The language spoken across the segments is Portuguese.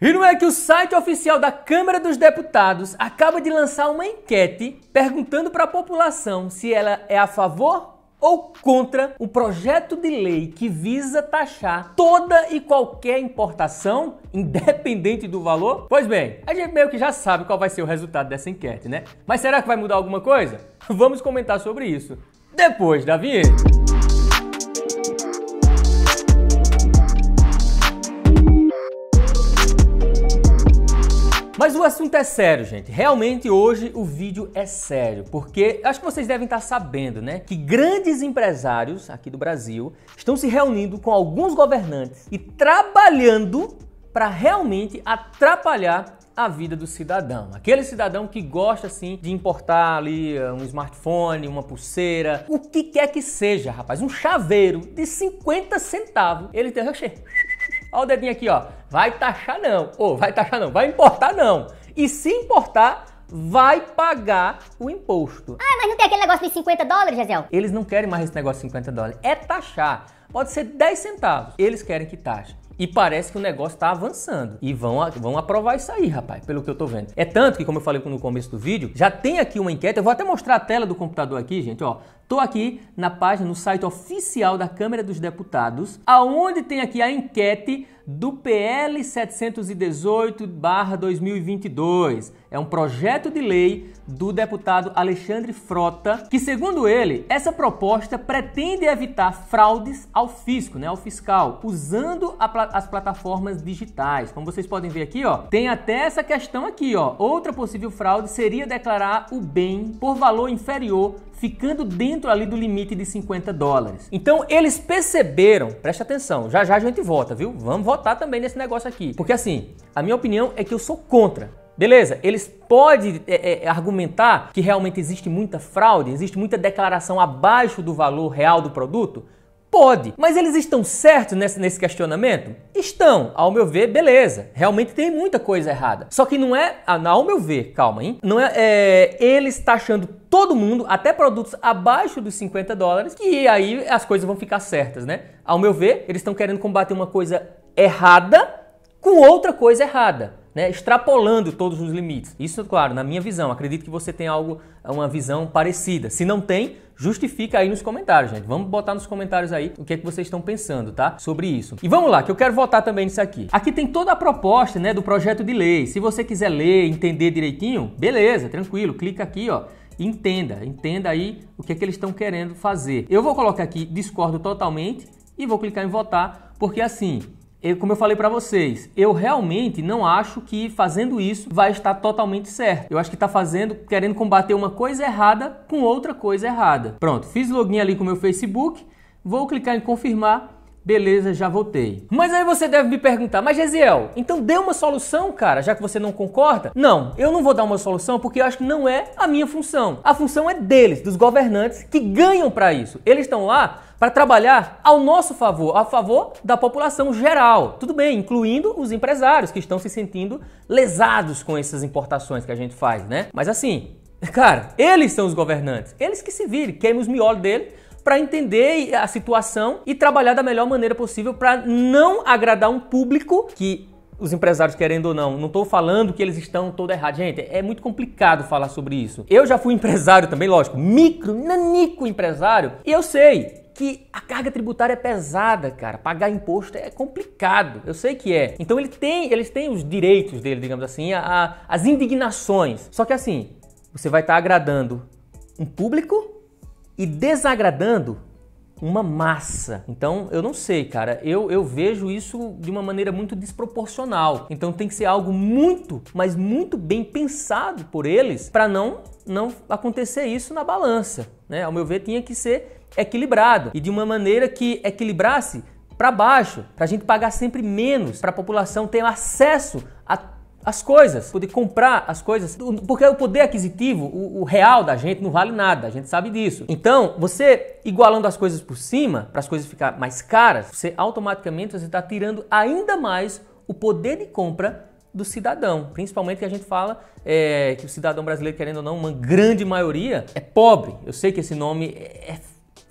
E não é que o site oficial da Câmara dos Deputados acaba de lançar uma enquete perguntando para a população se ela é a favor ou contra o projeto de lei que visa taxar toda e qualquer importação, independente do valor? Pois bem, a gente meio que já sabe qual vai ser o resultado dessa enquete, né? Mas será que vai mudar alguma coisa? Vamos comentar sobre isso depois da vinheta. Mas o assunto é sério, gente. Realmente hoje o vídeo é sério, porque acho que vocês devem estar sabendo, né, que grandes empresários aqui do Brasil estão se reunindo com alguns governantes e trabalhando para realmente atrapalhar a vida do cidadão. Aquele cidadão que gosta assim de importar ali eh, um smartphone, uma pulseira, o que quer que seja, rapaz, um chaveiro de 50 centavos, ele tem, Olha o dedinho aqui, ó. Vai taxar não. Ou oh, vai taxar não. Vai importar não. E se importar, vai pagar o imposto. Ah, mas não tem aquele negócio de 50 dólares, Gesiel? Eles não querem mais esse negócio de 50 dólares. É taxar. Pode ser 10 centavos. Eles querem que taxe. E parece que o negócio tá avançando. E vão, vão aprovar isso aí, rapaz, pelo que eu tô vendo. É tanto que, como eu falei no começo do vídeo, já tem aqui uma enquete. Eu vou até mostrar a tela do computador aqui, gente, ó. Tô aqui na página, no site oficial da Câmara dos Deputados, aonde tem aqui a enquete do PL 718/2022. É um projeto de lei do deputado Alexandre Frota, que segundo ele, essa proposta pretende evitar fraudes ao fisco, né, ao fiscal, usando as plataformas digitais. Como vocês podem ver aqui, ó, tem até essa questão aqui, ó. Outra possível fraude seria declarar o bem por valor inferior ficando dentro ali do limite de 50 dólares. Então eles perceberam, presta atenção, já já a gente vota, viu? Vamos votar também nesse negócio aqui. Porque assim, a minha opinião é que eu sou contra. Beleza, eles podem é, é, argumentar que realmente existe muita fraude, existe muita declaração abaixo do valor real do produto? Pode. Mas eles estão certos nesse, nesse questionamento? Estão. Ao meu ver, beleza. Realmente tem muita coisa errada. Só que não é, ah, ao meu ver, calma, hein? Não é, é ele está achando todo mundo, até produtos abaixo dos 50 dólares, que aí as coisas vão ficar certas, né? Ao meu ver, eles estão querendo combater uma coisa errada com outra coisa errada né, extrapolando todos os limites. Isso, claro, na minha visão. Acredito que você tem algo, uma visão parecida. Se não tem, justifica aí nos comentários, gente. Vamos botar nos comentários aí o que é que vocês estão pensando, tá? Sobre isso. E vamos lá, que eu quero votar também nisso aqui. Aqui tem toda a proposta, né, do projeto de lei. Se você quiser ler, entender direitinho, beleza, tranquilo, clica aqui, ó entenda, entenda aí o que é que eles estão querendo fazer. Eu vou colocar aqui discordo totalmente e vou clicar em votar, porque assim, eu, como eu falei para vocês, eu realmente não acho que fazendo isso vai estar totalmente certo. Eu acho que está fazendo, querendo combater uma coisa errada com outra coisa errada. Pronto, fiz login ali com o meu Facebook, vou clicar em confirmar beleza, já voltei. Mas aí você deve me perguntar, mas Gesiel, então dê uma solução, cara, já que você não concorda? Não, eu não vou dar uma solução porque eu acho que não é a minha função. A função é deles, dos governantes que ganham para isso. Eles estão lá para trabalhar ao nosso favor, a favor da população geral. Tudo bem, incluindo os empresários que estão se sentindo lesados com essas importações que a gente faz, né? Mas assim, cara, eles são os governantes. Eles que se virem, queimem os miolos dele para entender a situação e trabalhar da melhor maneira possível para não agradar um público que os empresários querendo ou não. Não estou falando que eles estão todo errado, Gente, é muito complicado falar sobre isso. Eu já fui empresário também, lógico, micro, nanico empresário, e eu sei que a carga tributária é pesada, cara. Pagar imposto é complicado. Eu sei que é. Então ele tem, eles têm os direitos dele, digamos assim, a, a, as indignações. Só que assim, você vai estar tá agradando um público e desagradando uma massa. Então, eu não sei, cara. Eu, eu vejo isso de uma maneira muito desproporcional. Então, tem que ser algo muito, mas muito bem pensado por eles para não não acontecer isso na balança, né? Ao meu ver, tinha que ser equilibrado e de uma maneira que equilibrasse para baixo, para a gente pagar sempre menos, para a população ter acesso a as coisas, poder comprar as coisas, porque o poder aquisitivo, o, o real da gente não vale nada, a gente sabe disso. Então, você igualando as coisas por cima, para as coisas ficar mais caras, você automaticamente está tirando ainda mais o poder de compra do cidadão, principalmente que a gente fala é, que o cidadão brasileiro, querendo ou não, uma grande maioria é pobre. Eu sei que esse nome é, é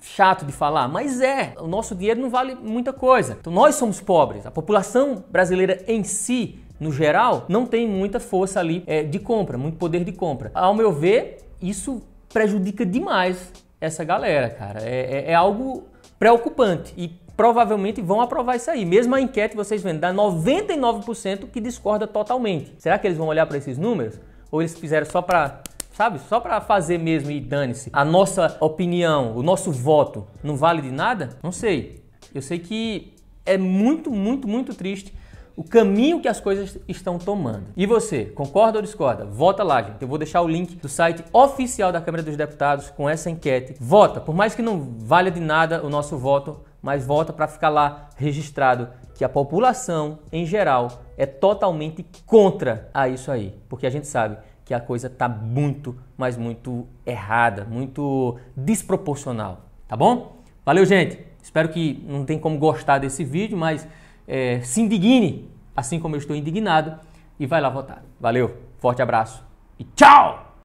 chato de falar, mas é. O nosso dinheiro não vale muita coisa. Então nós somos pobres. A população brasileira em si no geral, não tem muita força ali é, de compra, muito poder de compra. Ao meu ver, isso prejudica demais essa galera, cara. É, é, é algo preocupante e provavelmente vão aprovar isso aí. Mesmo a enquete, vocês vendo, dá 99% que discorda totalmente. Será que eles vão olhar para esses números? Ou eles fizeram só para sabe? Só para fazer mesmo e dane-se. A nossa opinião, o nosso voto não vale de nada? Não sei. Eu sei que é muito, muito, muito triste o caminho que as coisas estão tomando. E você, concorda ou discorda? Vota lá, gente. Eu vou deixar o link do site oficial da Câmara dos Deputados com essa enquete. Vota, por mais que não valha de nada o nosso voto, mas vota para ficar lá registrado que a população em geral é totalmente contra a isso aí, porque a gente sabe que a coisa tá muito, mas muito errada, muito desproporcional, tá bom? Valeu, gente. Espero que não tem como gostar desse vídeo, mas é, se indigne, assim como eu estou indignado, e vai lá votar. Valeu, forte abraço e tchau!